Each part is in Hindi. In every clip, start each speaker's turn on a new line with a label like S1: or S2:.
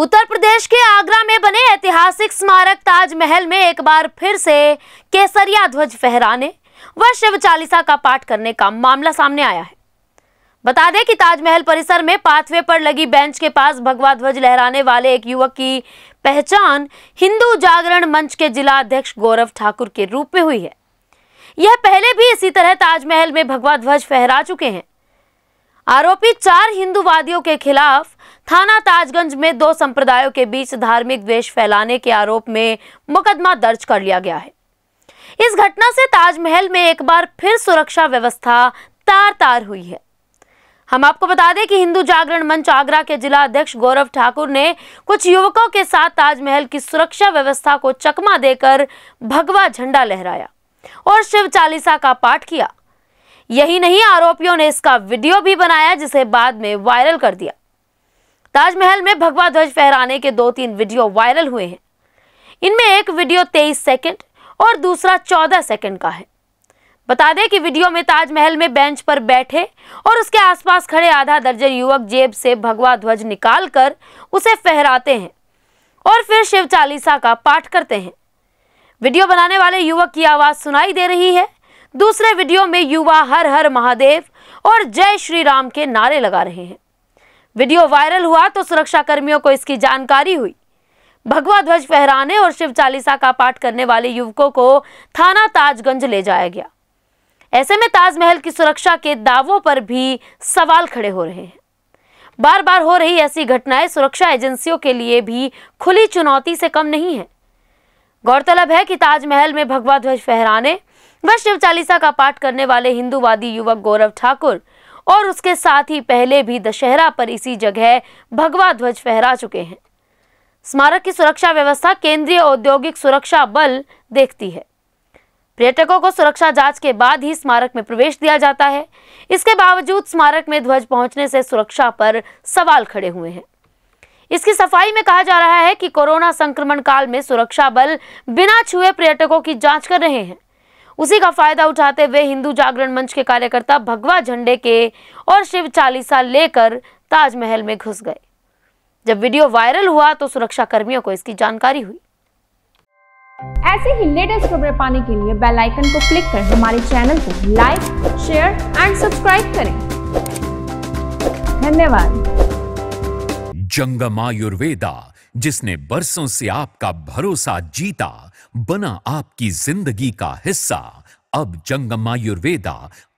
S1: उत्तर प्रदेश के आगरा में बने ऐतिहासिक स्मारक ताजमहल में एक बार फिर से केसरिया ध्वज फहराने व शिव चालीसा का पाठ करने का मामला सामने आया है बता दें कि ताजमहल परिसर में पाथवे पर लगी बेंच के पास भगवा ध्वज लहराने वाले एक युवक की पहचान हिंदू जागरण मंच के जिला अध्यक्ष गौरव ठाकुर के रूप में हुई है यह पहले भी इसी तरह ताजमहल में भगवा ध्वज फहरा चुके हैं आरोपी चार हिंदूवादियों के खिलाफ थाना ताजगंज में दो संप्रदायों के बीच धार्मिक द्वेष फैलाने के आरोप में मुकदमा दर्ज कर लिया गया है इस घटना से ताजमहल में एक बार फिर सुरक्षा व्यवस्था तार तार हुई है हम आपको बता दें कि हिंदू जागरण मंच आगरा के जिला अध्यक्ष गौरव ठाकुर ने कुछ युवकों के साथ ताजमहल की सुरक्षा व्यवस्था को चकमा देकर भगवा झंडा लहराया और शिव चालीसा का पाठ किया यही नहीं आरोपियों ने इसका वीडियो भी बनाया जिसे बाद में वायरल कर दिया ताजमहल में भगवा ध्वज फहराने के दो तीन वीडियो वायरल हुए हैं इनमें एक वीडियो तेईस सेकंड और दूसरा चौदह सेकंड का है बता दें कि वीडियो में ताजमहल में बेंच पर बैठे और उसके आसपास खड़े आधा दर्जन युवक जेब से भगवा ध्वज निकाल कर उसे फहराते हैं और फिर शिव चालीसा का पाठ करते हैं वीडियो बनाने वाले युवक की आवाज़ सुनाई दे रही है दूसरे वीडियो में युवा हर हर महादेव और जय श्री राम के नारे लगा रहे हैं वीडियो वायरल हुआ तो सुरक्षा कर्मियों को इसकी जानकारी हुई भगवा ध्वज फहराने और शिव चालीसा का पाठ करने वाले युवकों को थाना ताजगंज ले जाया गया ऐसे में ताजमहल की सुरक्षा के दावों पर भी सवाल खड़े हो रहे हैं बार बार हो रही ऐसी घटनाएं सुरक्षा एजेंसियों के लिए भी खुली चुनौती से कम नहीं है गौरतलब है कि ताजमहल में भगवा ध्वज फहराने व शिव चालीसा का पाठ करने वाले हिंदूवादी युवक गौरव ठाकुर और उसके साथ ही पहले भी दशहरा पर इसी जगह भगवा ध्वज फहरा चुके हैं स्मारक की सुरक्षा व्यवस्था केंद्रीय औद्योगिक सुरक्षा बल देखती है पर्यटकों को सुरक्षा जांच के बाद ही स्मारक में प्रवेश दिया जाता है इसके बावजूद स्मारक में ध्वज पहुंचने से सुरक्षा पर सवाल खड़े हुए हैं इसकी सफाई में कहा जा रहा है कि कोरोना संक्रमण काल में सुरक्षा बल बिना छुए पर्यटकों की जांच कर रहे हैं उसी का फायदा उठाते हुए हिंदू जागरण मंच के कार्यकर्ता भगवा झंडे के और शिव चालीसा लेकर ताजमहल में घुस गए जब वीडियो वायरल हुआ तो सुरक्षा कर्मियों को इसकी जानकारी हुई ऐसे ही लेटेस्ट खबरें पाने के लिए बेल आइकन को क्लिक कर हमारे चैनल को लाइक शेयर एंड सब्सक्राइब करें धन्यवाद
S2: जंगम आयुर्वेदा जिसने बरसों से आपका भरोसा जीता बना आपकी जिंदगी का हिस्सा अब जंगम आयुर्वेदा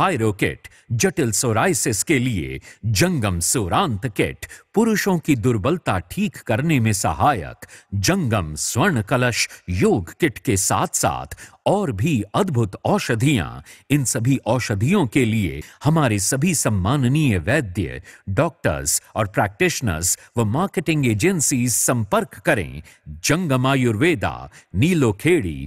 S2: किट जटिल सोराइसिस के लिए जंगम सोरांत किट पुरुषों की दुर्बलता ठीक करने में सहायक जंगम स्वर्ण कलश योग किट के साथ साथ और भी अद्भुत औषधियां इन सभी औषधियों के लिए हमारे सभी सम्माननीय वैद्य डॉक्टर्स और प्रैक्टिशनर्स व मार्केटिंग एजेंसी संपर्क करें Jangam Ayurveda Nilokheri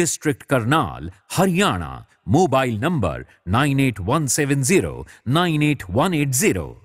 S2: district Karnal Haryana mobile number nine eight one seven zero nine eight one eight zero